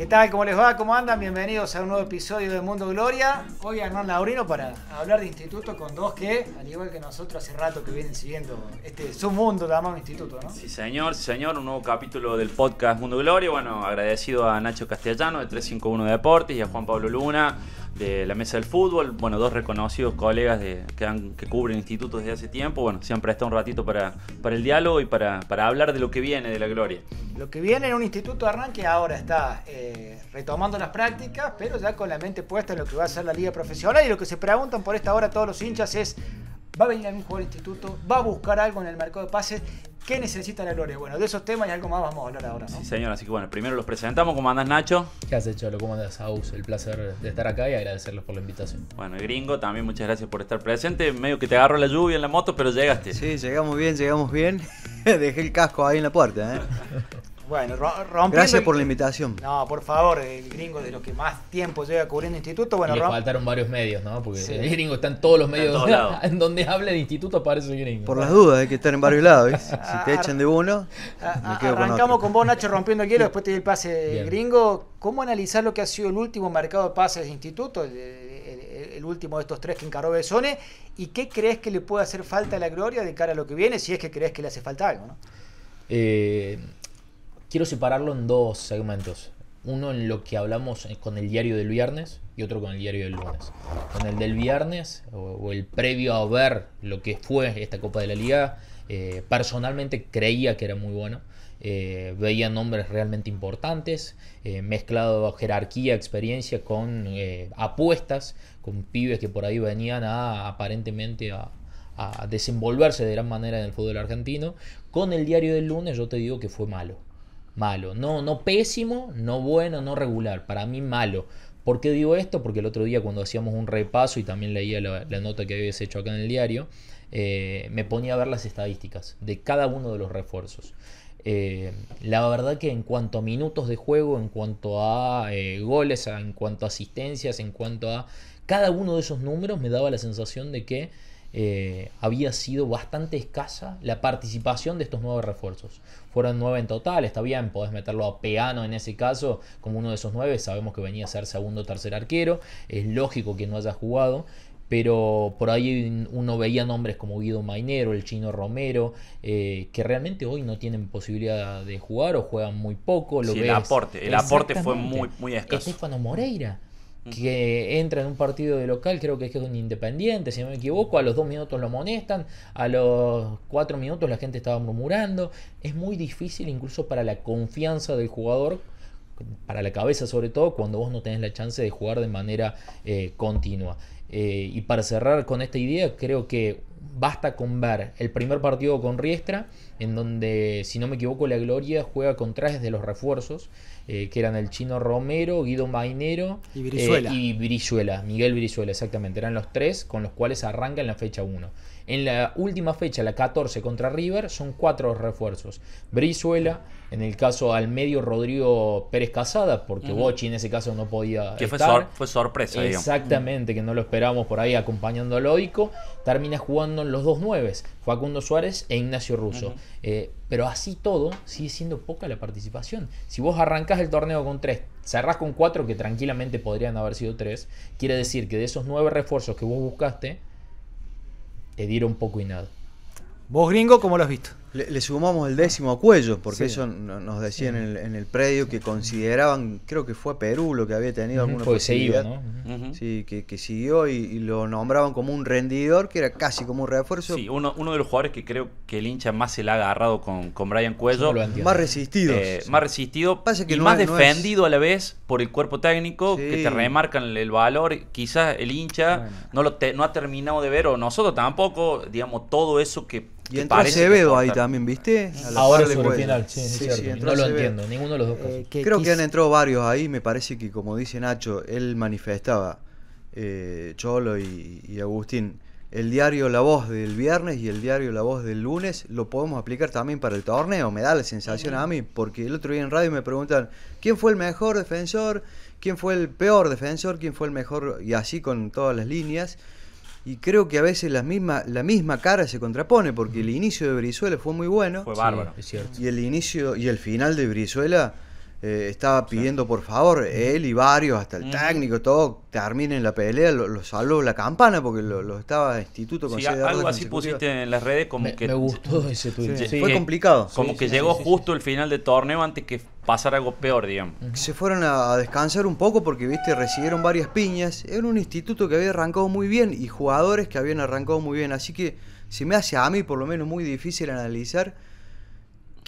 ¿Qué tal? ¿Cómo les va? ¿Cómo andan? Bienvenidos a un nuevo episodio de Mundo Gloria. Hoy Hernán Laurino para hablar de instituto con dos que, al igual que nosotros, hace rato que vienen siguiendo este submundo, llamado instituto, ¿no? Sí, señor, sí, señor. Un nuevo capítulo del podcast Mundo Gloria. Bueno, agradecido a Nacho Castellano de 351 Deportes y a Juan Pablo Luna de la mesa del fútbol, bueno, dos reconocidos colegas que, cubren institutos desde hace tiempo, bueno, se han prestado un ratito para, para el diálogo y para, hablar de lo que viene de la gloria. Lo que viene en un instituto de arranque ahora está eh, retomando las prácticas, pero ya con la mente puesta en lo que va a ser la liga profesional y lo que se preguntan por esta hora todos los hinchas es, ¿va a venir algún jugador instituto? ¿Va a buscar algo en el mercado de pases? ¿Qué necesita la gloria? Bueno, de esos temas y algo más vamos a hablar ahora, ¿no? Sí, señor. Así que bueno, primero los presentamos. ¿Cómo andás, Nacho? ¿Qué has hecho? ¿Cómo andás, Aus? El placer de estar acá y agradecerles por la invitación. Bueno, Gringo, también muchas gracias por estar presente. Medio que te agarro la lluvia en la moto, pero llegaste. Sí, llegamos bien, llegamos bien. Dejé el casco ahí en la puerta, ¿eh? Bueno, rompiendo. Gracias por la invitación. No, por favor, el gringo de los que más tiempo lleva cubriendo instituto. Bueno, Le faltaron varios medios, ¿no? Porque el gringo está en todos los medios. En donde habla de instituto aparece el gringo. Por las dudas, hay que estar en varios lados. ¿viste? Si te ah, echan ah, de uno, ah, Arrancamos con, vos, Nacho, rompiendo el hielo. Después te doy el pase eh, gringo. ¿Cómo analizar lo que ha sido el último marcado de pases de instituto? El, último de estos tres que encaró Besone. ¿Y qué crees que le puede hacer falta a la Gloria de cara a lo que viene? Si es que crees que le hace falta algo, ¿no? Eh quiero separarlo en dos segmentos. Uno en lo que hablamos con el diario del viernes y otro con el diario del lunes. Con el del viernes o, el previo a ver lo que fue esta Copa de la Liga, eh, personalmente creía que era muy bueno. Eh, veía nombres realmente importantes, eh, mezclado jerarquía, experiencia con apuestas, con pibes que por ahí venían aparentemente a desenvolverse de gran manera en el fútbol argentino. Con el diario del lunes yo te digo que fue malo malo. No, no pésimo, no bueno, no regular. Para mí malo. ¿Por qué digo esto? Porque el otro día cuando hacíamos un repaso y también leía la, nota que habías hecho acá en el diario, eh, me ponía a ver las estadísticas de cada uno de los refuerzos. Eh, la verdad que en cuanto a minutos de juego, en cuanto a eh, goles, en cuanto a asistencias, en cuanto a cada uno de esos números, me daba la sensación de que eh, había sido bastante escasa la participación de estos nueve refuerzos. Fueron nueve en total, está bien, podés meterlo a Peano en ese caso como uno de esos nueve, sabemos que venía a ser segundo o tercer arquero, es lógico que no haya jugado, pero por ahí uno veía nombres como Guido Mainero, el chino Romero, eh, que realmente hoy no tienen posibilidad de jugar o juegan muy poco. Lo el aporte, el aporte fue muy, muy escaso. Estefano Moreira que entra en un partido de local, creo que es un independiente, si no me equivoco, a los dos minutos lo amonestan, a los cuatro minutos la gente estaba murmurando, es muy difícil incluso para la confianza del jugador, para la cabeza sobre todo, cuando vos no tenés la chance de jugar de manera eh, continua. Eh, y para cerrar con esta idea, creo que basta con ver el primer partido con Riestra, en donde, si no me equivoco, la Gloria juega con trajes de los refuerzos. Eh, que eran el chino Romero, Guido Mainero eh, y Brizuela. Miguel Brizuela, exactamente. Eran los tres con los cuales arranca en la fecha 1. En la última fecha, la 14 contra River, son cuatro refuerzos. Brizuela, en el caso al medio Rodrigo Pérez Casada, porque Bochi en ese caso no podía. Que Fue, fue, sorpresa. Exactamente, que no lo esperamos por ahí acompañando a Loico. Termina jugando en los dos nueves. Facundo Suárez e Ignacio Russo. Eh, pero así todo sigue siendo poca la participación. Si vos arrancás el torneo con tres, cerrás con cuatro, que tranquilamente podrían haber sido tres, quiere decir que de esos nueve refuerzos que vos buscaste, te dieron poco y nada. ¿Vos, gringo, cómo lo has visto? Le, sumamos el décimo a Cuello, porque eso nos decían en el, predio que consideraban, creo que fue Perú lo que había tenido alguna ¿no? Sí, que, siguió y, lo nombraban como un rendidor, que era casi como un refuerzo. Sí, uno, uno de los jugadores que creo que el hincha más se le ha agarrado con, con Brian Cuello. más resistido. Eh, más resistido Pasa y más defendido a la vez por el cuerpo técnico, que te remarcan el, valor. Quizás el hincha no, lo no ha terminado de ver, o nosotros tampoco, digamos, todo eso que y entró Acevedo ahí también, ¿viste? Ahora sobre el final, sí, sí, sí, no lo entiendo, ninguno de los dos. Eh, Creo que han entrado varios ahí, me parece que como dice Nacho, él manifestaba, eh, Cholo y, y, Agustín, el diario La Voz del viernes y el diario La Voz del lunes lo podemos aplicar también para el torneo, me da la sensación a mí, porque el otro día en radio me preguntan, ¿quién fue el mejor defensor? ¿Quién fue el peor defensor? ¿Quién fue el mejor? Y así con todas las líneas y creo que a veces la misma, la misma cara se contrapone, porque el inicio de Brizuela fue muy bueno. Fue bárbaro, es cierto. Y el inicio y el final de Brizuela eh, estaba pidiendo, por favor, él y varios, hasta el técnico, todo, terminen la pelea, lo, salvo la campana porque lo, estaba instituto Algo así pusiste en las redes como que. Me gustó ese fue complicado. Como que llegó justo el final del torneo antes que pasara algo peor, digamos. Se fueron a, descansar un poco porque, viste, recibieron varias piñas. Era un instituto que había arrancado muy bien y jugadores que habían arrancado muy bien. Así que se me hace a mí, por lo menos, muy difícil analizar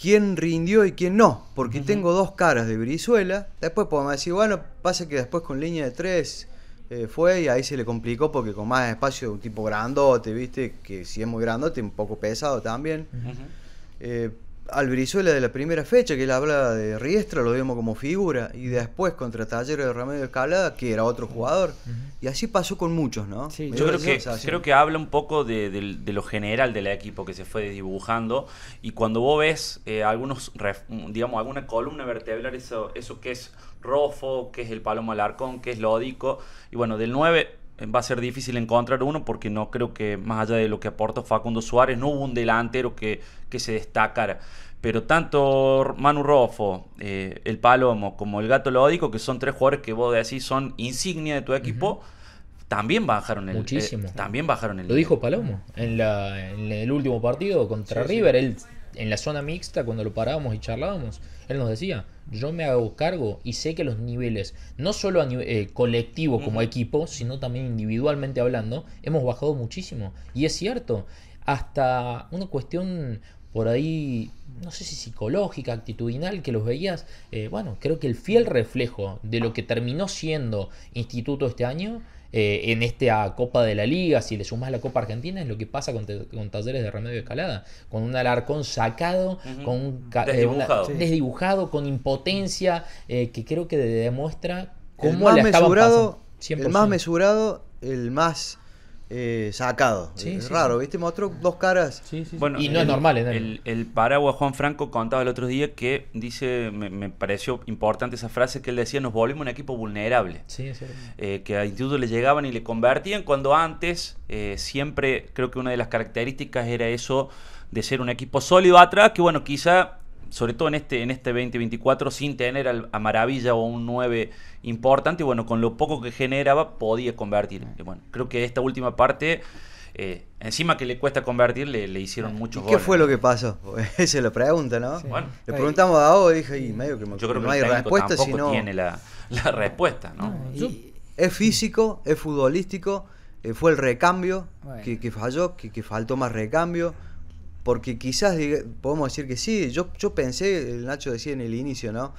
quién rindió y quién no, porque tengo dos caras de Brizuela. Después podemos decir, bueno, pasa que después con línea de tres eh, fue y ahí se le complicó porque con más espacio un tipo grandote, viste, que si es muy grandote, un poco pesado también al Brizuela de la primera fecha, que él habla de Riestra, lo vimos como figura, y después contra Talleres de Remedio Escalada, que era otro jugador, y así pasó con muchos, ¿no? Sí, yo creo que, creo que habla un poco de, lo general del equipo que se fue dibujando, y cuando vos ves eh, algunos, digamos, alguna columna vertebral, eso, eso que es Rofo, que es el Palomo Alarcón, que es Lódico, y bueno, del 9 eh, va a ser difícil encontrar uno porque no creo que más allá de lo que aportó Facundo Suárez, no hubo un delantero que, que se destacara. Pero tanto Manu Rofo, eh, el Palomo, como el Gato Lódico, que son tres jugadores que vos decís son insignia de tu equipo, también bajaron el eh, Muchísimo. también bajaron el Lo dijo Palomo en, la, el último partido contra River, él en la zona mixta cuando lo parábamos y charlábamos, él nos decía, yo me hago cargo y sé que los niveles, no solo a nivel eh, colectivo como equipo, sino también individualmente hablando, hemos bajado muchísimo. Y es cierto, hasta una cuestión por ahí, no sé si psicológica, actitudinal, que los veías, eh, bueno, creo que el fiel reflejo de lo que terminó siendo Instituto este año, eh, en esta Copa de la Liga, si le sumás la Copa Argentina, es lo que pasa con, Talleres de Remedio de Escalada, con un alarcón sacado, con un eh, desdibujado. con impotencia, que creo que demuestra cómo el más El más mesurado, el más eh, sacado. es raro, ¿viste? Mostró dos caras. Sí, bueno, y no es normal. El, el, paraguas Juan Franco contaba el otro día que dice, me, pareció importante esa frase que él decía, nos volvimos un equipo vulnerable. Sí, eh, que a Instituto le llegaban y le convertían cuando antes eh, siempre creo que una de las características era eso de ser un equipo sólido atrás, que bueno, quizá sobre todo en este, en este 2024, sin tener a Maravilla o un 9 importante, y bueno, con lo poco que generaba podía convertir. bueno, creo que esta última parte... Eh, encima que le cuesta convertir, le, hicieron mucho ¿Y ¿Qué fue lo que pasó? Se lo pregunta, ¿no? le preguntamos a Ao y dije, y medio que me, yo creo no hay respuesta, tiene la, respuesta, ¿no? es físico, es futbolístico, eh, fue el recambio que, falló, que faltó más recambio. Porque quizás podemos decir que sí, yo, yo pensé, el Nacho decía en el inicio, ¿no?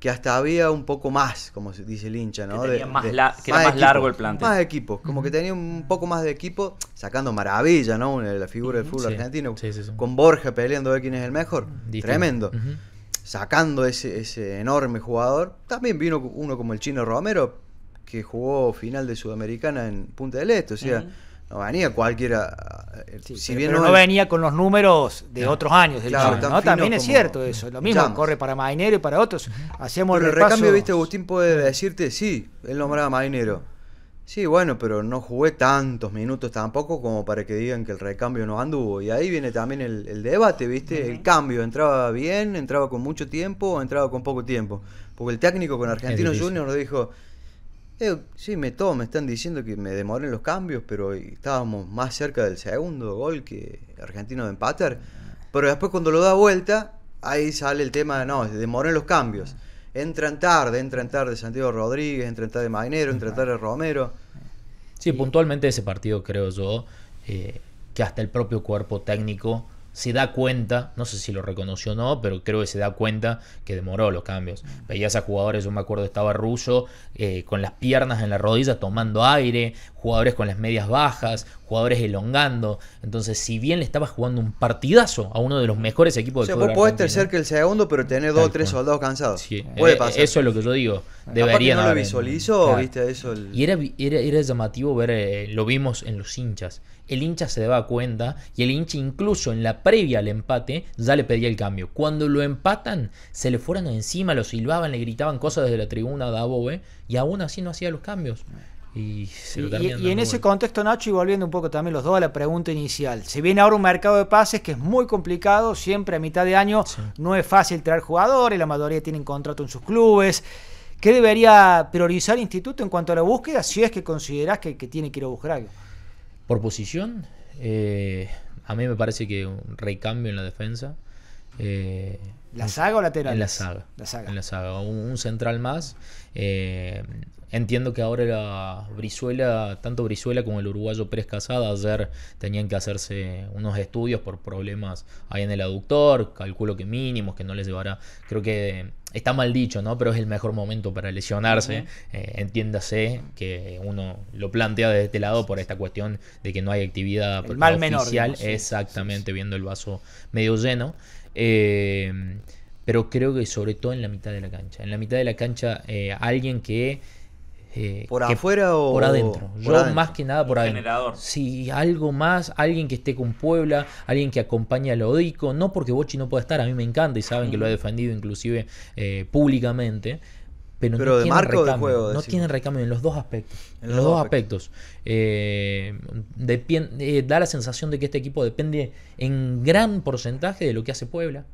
Que hasta había un poco más, como se dice el hincha, ¿no? Que, más era más largo el plantel. Más equipo. como que tenía un poco más de equipo, sacando maravilla, ¿no? la figura del fútbol argentino, con Borja peleando a ver quién es el mejor. Tremendo. Sacando ese, ese enorme jugador. También vino uno como el chino Romero, que jugó final de Sudamericana en Punta del Este, o sea no venía cualquiera. Eh, si bien no, venía con los números de otros años ¿no? También es cierto eso, lo mismo corre para Mainero y para otros. Hacemos pero el recambio, viste, Agustín puede decirte, sí, él nombraba a Mainero. Sí, bueno, pero no jugué tantos minutos tampoco como para que digan que el recambio no anduvo. Y ahí viene también el, debate, ¿viste? El cambio, entraba bien, entraba con mucho tiempo o entraba con poco tiempo. Porque el técnico con Argentinos Juniors dijo, eh, sí, me, todos me están diciendo que me demoré en los cambios, pero estábamos más cerca del segundo gol que Argentino de empatar. Pero después cuando lo da vuelta, ahí sale el tema de no, demoré en los cambios. Entran tarde, entran tarde Santiago Rodríguez, entran tarde Mainero, entran tarde Romero. Sí, puntualmente ese partido creo yo eh, que hasta el propio cuerpo técnico se da cuenta, no sé si lo reconoció o no, pero creo que se da cuenta que demoró los cambios. Veías a jugadores, yo me acuerdo, estaba Russo eh, con las piernas en la rodilla tomando aire, jugadores con las medias bajas, jugadores elongando. Entonces, si bien le estabas jugando un partidazo a uno de los mejores equipos de o sea, tercer que el segundo, pero tener dos o tres soldados cansados. Sí. Eh, eso es lo que yo digo. Debería no lo visualizo Y era, llamativo ver, eh, lo vimos en los hinchas. El hincha se daba cuenta y el hincha incluso en la previa al empate ya le pedía el cambio. Cuando lo empatan, se le fueron encima, lo silbaban, le gritaban cosas desde la tribuna de Abobe y aún así no hacía los cambios. Y, en ese contexto, Nacho, y volviendo un poco también los dos a la pregunta inicial, si viene ahora un mercado de pases que es muy complicado, siempre a mitad de año no es fácil traer jugadores, la mayoría tienen contrato en sus clubes. ¿Qué debería priorizar el instituto en cuanto a la búsqueda si es que considerás que, tiene que ir a buscar algo? Por posición, eh, a mí me parece que un recambio en la defensa. Eh, ¿La saga o lateral? En la saga. En la saga. Un, central más. Eh, entiendo que ahora la Brizuela, tanto Brizuela como el uruguayo Pérez ayer tenían que hacerse unos estudios por problemas ahí en el aductor. Calculo que mínimos, que no les llevará. Creo que está mal dicho, ¿no? Pero es el mejor momento para lesionarse. Eh, entiéndase que uno lo plantea desde este lado por esta cuestión de que no hay actividad el mal Menor, Exactamente, viendo el vaso medio lleno. Eh, pero creo que sobre todo en la mitad de la cancha. En la mitad de la cancha, eh, alguien que. Eh, ¿Por afuera o.? Por adentro. Yo más que nada por adentro. Si algo más, alguien que esté con Puebla, alguien que acompañe a Lodico. No porque Bochi no pueda estar, a mí me encanta y saben que lo ha defendido inclusive eh, públicamente. Pero, no de marco recambio, No tienen recambio en los dos aspectos. En, los, dos aspectos. Eh, eh, da la sensación de que este equipo depende en gran porcentaje de lo que hace Puebla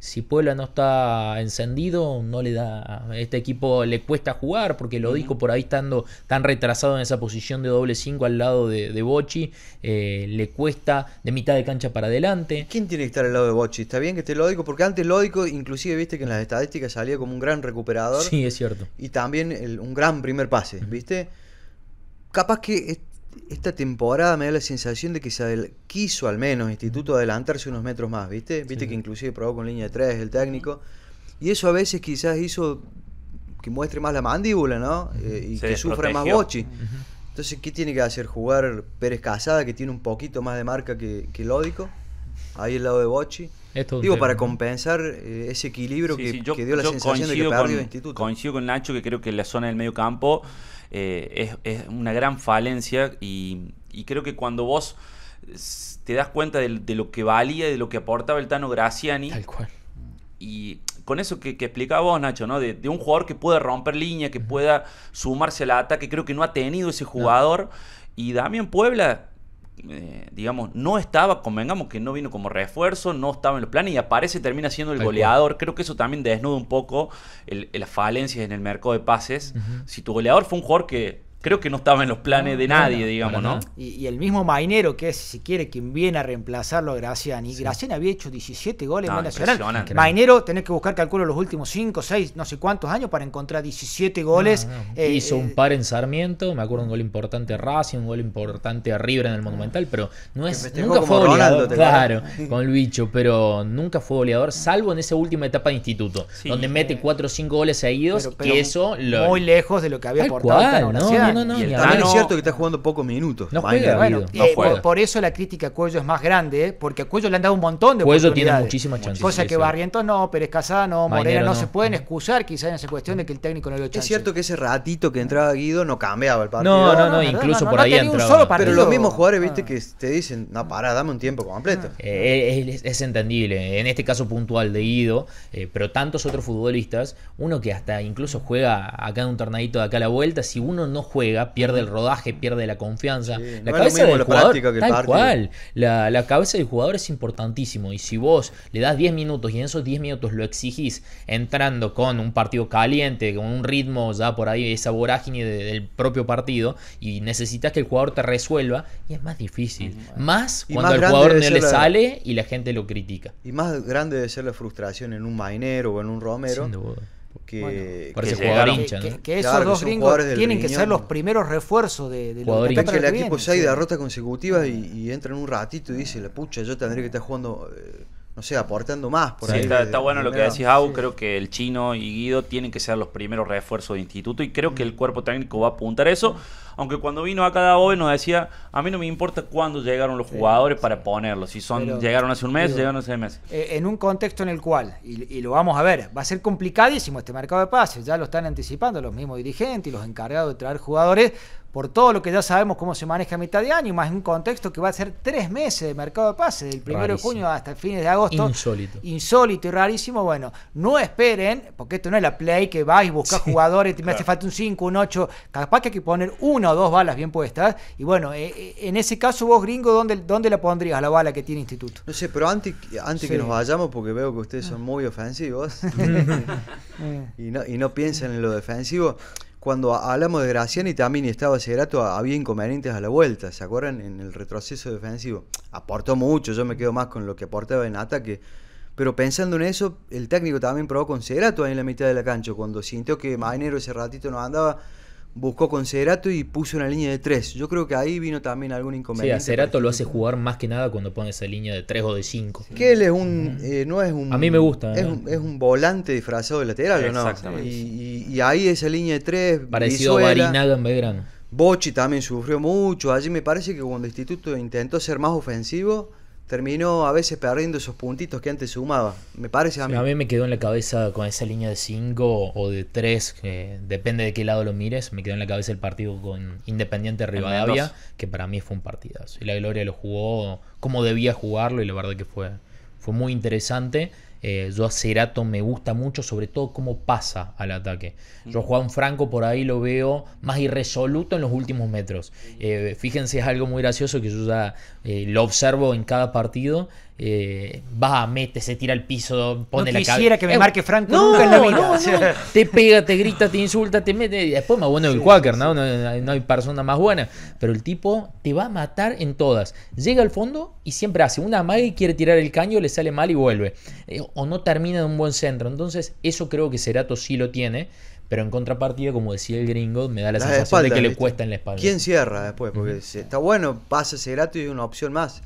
si Puebla no está encendido, no le da. Este equipo le cuesta jugar porque lo por ahí estando tan retrasado en esa posición de doble 5 al lado de, Bochi. Eh, le cuesta de mitad de cancha para adelante. ¿Quién tiene que estar al lado de Bochi? Está bien que esté Lódico, porque antes Lódico, inclusive viste que en las estadísticas salía como un gran recuperador. Sí, es cierto. Y también un gran primer pase, ¿viste? Capaz que esta temporada me da la sensación de que se quiso al menos Instituto adelantarse unos metros más, ¿viste? Viste que inclusive probó con línea de tres el técnico. Y eso a veces quizás hizo que muestre más la mandíbula, ¿no? Eh, y que sufra más bochi. Entonces, ¿qué tiene que hacer? ¿Jugar Pérez Casada, que tiene un poquito más de marca que Lódico? ahí el lado de Bochi. Digo, para compensar eh, ese equilibrio que, dio la sensación de que perdió el instituto. Coincido con Nacho que creo que la zona del medio campo eh, es, una gran falencia y, creo que cuando vos te das cuenta de, lo que valía de lo que aportaba el Tano Graciani. Tal cual. Y con eso que, que explicaba vos, Nacho, ¿no? De, un jugador que pueda romper línea, que pueda sumarse al ataque, creo que no ha tenido ese jugador. Y Damián Puebla eh, digamos, no estaba, convengamos que no vino como refuerzo, no estaba en los planes y aparece termina siendo el goleador. Creo que eso también desnuda un poco las falencias en el mercado de pases. Si tu goleador fue un jugador que creo que no estaba en los planes de nadie, digamos, ¿no? Y, el mismo Mainero, que es, si quiere, quien viene a reemplazarlo a Graciani. Sí. había hecho 17 goles en Nacional. Mainero, tenés que buscar, calculo, los últimos 5, 6, no sé cuántos años para encontrar 17 goles. Ah, eh, Hizo eh, un par en Sarmiento, me acuerdo un gol importante a Racing, un gol importante a River en el Monumental, pero no es, nunca fue goleador, claro, con el bicho, pero nunca fue goleador, salvo en esa última etapa de instituto, donde mete 4 o 5 goles seguidos, pero, eso... Lo, muy lejos de lo que había aportado no no, no, También ah, es cierto que está jugando pocos minutos. No eh, Por, eso la crítica a Cuello es más grande, eh, porque a Cuello le han dado un montón de Cuello tiene muchísimas chances. Cosa que Barrientos no, Pérez Casada no, Morera no, se pueden excusar quizás en esa cuestión de que el técnico no le dio Es cierto que ese ratito que entraba Guido no cambiaba el partido. No, no, no, incluso por ahí entraba. Pero los mismos jugadores, viste, ah. que te dicen, no, pará, dame un tiempo completo. Ah. Eh, es entendible. En este caso puntual de Guido, pero tantos otros futbolistas, uno que hasta incluso juega acá en un tornadito de acá a la vuelta, si uno no juega pierde el rodaje, pierde la confianza. la cabeza del jugador, que la, cabeza del jugador es importantísimo y si vos le das 10 minutos y en esos 10 minutos lo exigís entrando con un partido caliente, con un ritmo ya por ahí, esa vorágine del propio partido y necesitas que el jugador te resuelva y es más difícil. Más cuando al jugador no le sale y la gente lo critica. Y más grande debe ser la frustración en un mainero o en un romero. Que, esos dos gringos tienen que ser los primeros refuerzos de, los que el equipo ya hay derrotas consecutivas y, y entra un ratito y dice, la pucha, yo tendría que estar jugando, eh, no sé, aportando más. Por está, bueno lo que decís, Au, creo que el chino y Guido tienen que ser los primeros refuerzos de instituto y creo que mm. el cuerpo técnico va a apuntar eso. Aunque cuando vino cada OE nos decía, a mí no me importa cuándo llegaron los jugadores para ponerlos, si son llegaron hace un mes, llegaron hace meses. Eh, en un contexto en el cual, y, lo vamos a ver, va a ser complicadísimo este mercado de pases, ya lo están anticipando los mismos dirigentes y los encargados de traer jugadores, por todo lo que ya sabemos cómo se maneja a mitad de año, más en un contexto que va a ser tres meses de mercado de pases, del primero de junio hasta el fines de agosto. Insólito. Insólito y rarísimo. Bueno, no esperen, porque esto no es la play que vas y buscas jugadores, te me hace falta un 5, un 8, capaz que hay que poner un o dos balas bien puestas. Y bueno, eh, eh, en ese caso vos, gringo, ¿dónde, ¿dónde la pondrías la bala que tiene instituto? No sé, pero antes, antes que nos vayamos, porque veo que ustedes son muy ofensivos eh. y, no, y no piensan en lo defensivo cuando hablamos de Graciani también estaba Cerato, había inconvenientes a la vuelta, ¿se acuerdan? En el retroceso defensivo. Aportó mucho, yo me quedo más con lo que aportaba en ataque. Pero pensando en eso, el técnico también probó con Cerato en la mitad de la cancha, cuando sintió que Mainero ese ratito no andaba, buscó con Cerato y puso una línea de tres. Yo creo que ahí vino también algún inconveniente. Sí, Cerato este lo hace jugar más que nada cuando pone esa línea de tres o de cinco. Que él es un, eh, no es un... A mí me gusta. Es, un, es un volante disfrazado de lateral, no? Y, y, ahí esa línea de tres Parecido a en Belgrano. Bochi también sufrió mucho. Allí me parece que cuando el Instituto intentó ser más ofensivo terminó a veces perdiendo esos puntitos que antes sumaba. Me parece a mí. A mí me quedó en la cabeza con esa línea de 5 o de 3, depende de qué lado lo mires. Me quedó en la cabeza el partido con Independiente Rivadavia, que para mí fue un partido Y la Gloria lo jugó como debía jugarlo y la verdad que fue, fue muy interesante. Eh, yo a Cerato me gusta mucho, sobre todo cómo pasa al ataque. Yo Juan Franco por ahí lo veo más irresoluto en los últimos metros. Eh, fíjense, es algo muy gracioso que yo ya eh, lo observo en cada partido. Eh, va, mete, se tira al piso, pone no la cabeza. que me eh, marque Franco nunca en la vida. te pega, te grita, te insulta, te mete. después más bueno el ¿no? ¿no? hay persona más buena. Pero el tipo te va a matar en todas. Llega al fondo y siempre hace una magia y quiere tirar el caño, le sale mal y vuelve. Eh, o no termina en un buen centro. Entonces, eso creo que Serato sí lo tiene. Pero en contrapartida, como decía el gringo, me da la, sensación de, que le cuesta en la espalda. ¿Quién cierra después? Porque está bueno, pasa ese gato y una opción más.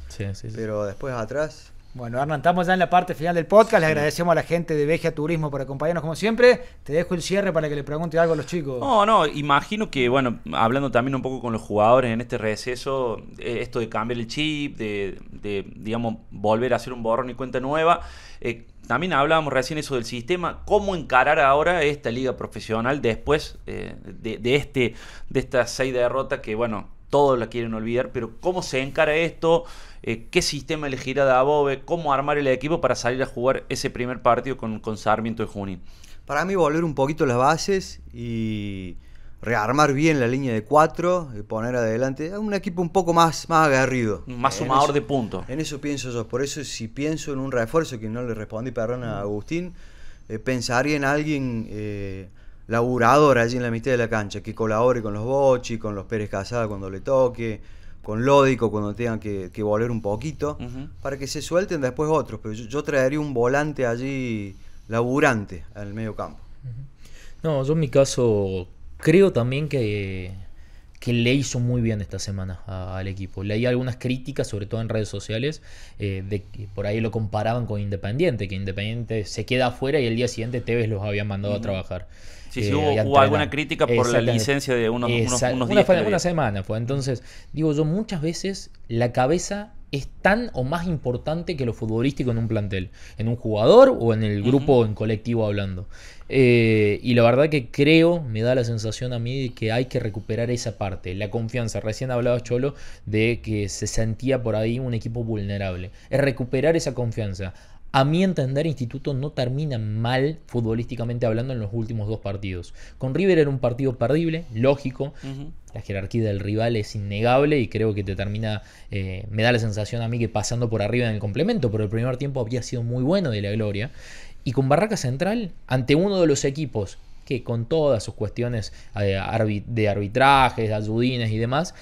Pero después atrás. Bueno, Hernán, estamos ya en la parte final del podcast. Le agradecemos a la gente de Vegia Turismo por acompañarnos como siempre. Te dejo el cierre para que le pregunte algo a los chicos. No, no, imagino que, bueno, hablando también un poco con los jugadores en este receso, eh, esto de cambiar el chip, de, de, digamos, volver a hacer un borrón y cuenta nueva. Eh, también hablábamos recién eso del sistema, cómo encarar ahora esta liga profesional después eh, de, de, este, de estas seis derrotas que, bueno, todos la quieren olvidar, pero cómo se encara esto, eh, qué sistema elegirá Dabove, cómo armar el equipo para salir a jugar ese primer partido con, con Sarmiento de Junín. Para mí volver un poquito las bases y rearmar bien la línea de cuatro y eh, poner adelante un equipo un poco más, más agarrido. Más sumador de puntos. En eso pienso yo. Por eso si pienso en un refuerzo, que no le respondí perdón a Agustín, eh, pensaría en alguien laburador allí en la mitad de la cancha, que colabore con los Bochi, con los Pérez Casada cuando le toque con Lódico cuando tengan que, volver un poquito, para que se suelten después otros. Pero yo, traería un volante allí laburante al medio campo. No, yo en mi caso creo también que que le hizo muy bien esta semana al equipo. Leí algunas críticas, sobre todo en redes sociales, eh, de que por ahí lo comparaban con Independiente, que Independiente se queda afuera y el día siguiente Tevez los había mandado a trabajar. Sí, sí, eh, hubo, alguna crítica por la licencia de unos, días. Una, una semana fue. Entonces, digo yo, muchas veces la cabeza es tan o más importante que lo futbolístico en un plantel, en un jugador o en el grupo, o en colectivo hablando. Eh, y la verdad que creo, me da la sensación a mí de que hay que recuperar esa parte, la confianza. Recién hablaba Cholo de que se sentía por ahí un equipo vulnerable. Es recuperar esa confianza. A mi entender, Instituto no termina mal futbolísticamente hablando en los últimos dos partidos. Con River era un partido perdible, lógico. La jerarquía del rival es innegable y creo que te termina, eh, me da la sensación a mí que pasando por arriba en el complemento, pero el primer tiempo había sido muy bueno de la gloria. Y con Barraca Central, ante uno de los equipos que con todas sus cuestiones eh, de arbitrajes, de ayudines y demás,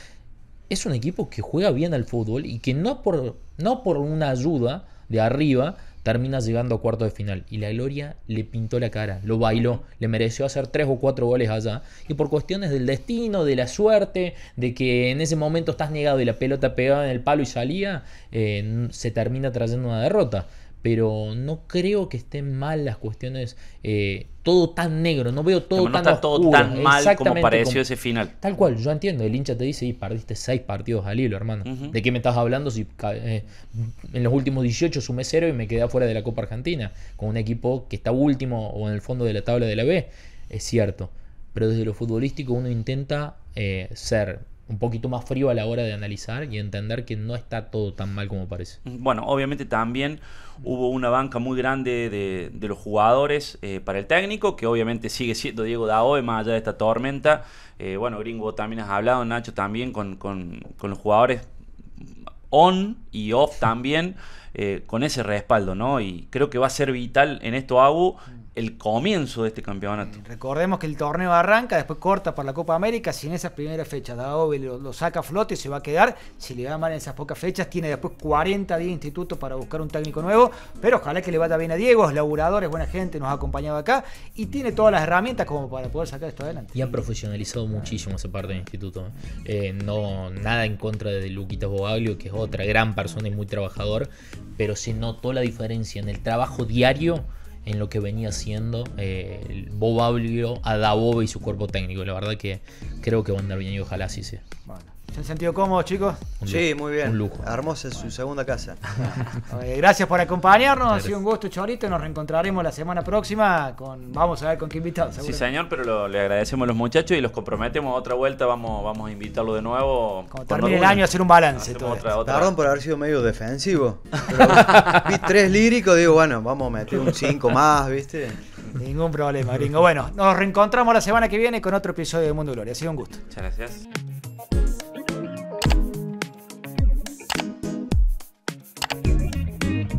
es un equipo que juega bien al fútbol y que no por, no por una ayuda de arriba terminas llegando a cuarto de final. Y la gloria le pintó la cara, lo bailó, le mereció hacer tres o cuatro goles allá. Y por cuestiones del destino, de la suerte, de que en ese momento estás negado y la pelota pegaba en el palo y salía, eh, se termina trayendo una derrota pero no creo que estén mal las cuestiones, eh, todo tan negro, no veo todo no tan está todo tan mal como pareció ese final. Tal cual, yo entiendo, el hincha te dice, y perdiste seis partidos al hilo, hermano, ¿de qué me estás hablando si eh, en los últimos 18 sumé cero y me quedé afuera de la Copa Argentina, con un equipo que está último o en el fondo de la tabla de la B? Es cierto, pero desde lo futbolístico uno intenta eh, ser un poquito más frío a la hora de analizar y entender que no está todo tan mal como parece. Bueno, obviamente también hubo una banca muy grande de, los jugadores eh, para el técnico, que obviamente sigue siendo Diego Daoe más allá de esta tormenta. Eh, bueno, Gringo también has hablado, Nacho también, con, los jugadores on y off también, eh, con ese respaldo, ¿no? Y creo que va a ser vital en esto, Abu, el comienzo de este campeonato. Eh, recordemos que el torneo arranca, después corta para la Copa América, Sin esas primeras fechas Daobe lo, saca a flote, y se va a quedar, si le va mal en esas pocas fechas, tiene después 40 días de instituto para buscar un técnico nuevo, pero ojalá que le vaya bien a Diego, es laburador, es buena gente, nos ha acompañado acá y tiene todas las herramientas como para poder sacar esto adelante. Y han profesionalizado muchísimo esa parte del instituto. ¿eh? Eh, no, nada en contra de Luquita Bogaglio, que es otra gran persona y muy trabajador, pero se notó la diferencia en el trabajo diario en lo que venía siendo eh, Bob a Dabobe y su cuerpo técnico. La verdad que creo que Van andar Bien y ojalá sí, sea. ¿Se han sentido cómodos, chicos? Sí, muy bien. Un lujo. Hermosa es su segunda casa. gracias por acompañarnos. Ha sido un gusto, Chorito. Nos reencontraremos la semana próxima con. Vamos a ver con qué invitados. Sí, señor, pero le agradecemos a los muchachos y los comprometemos a otra vuelta. Vamos, vamos a invitarlo de nuevo. Como termine el año, hacer un balance. Todo Perdón por haber sido medio defensivo. vi tres líricos, digo, bueno, vamos a meter un cinco más, ¿viste? Ningún problema, gringo. Bueno, nos reencontramos la semana que viene con otro episodio de Mundo Gloria. Ha sido un gusto. Muchas gracias.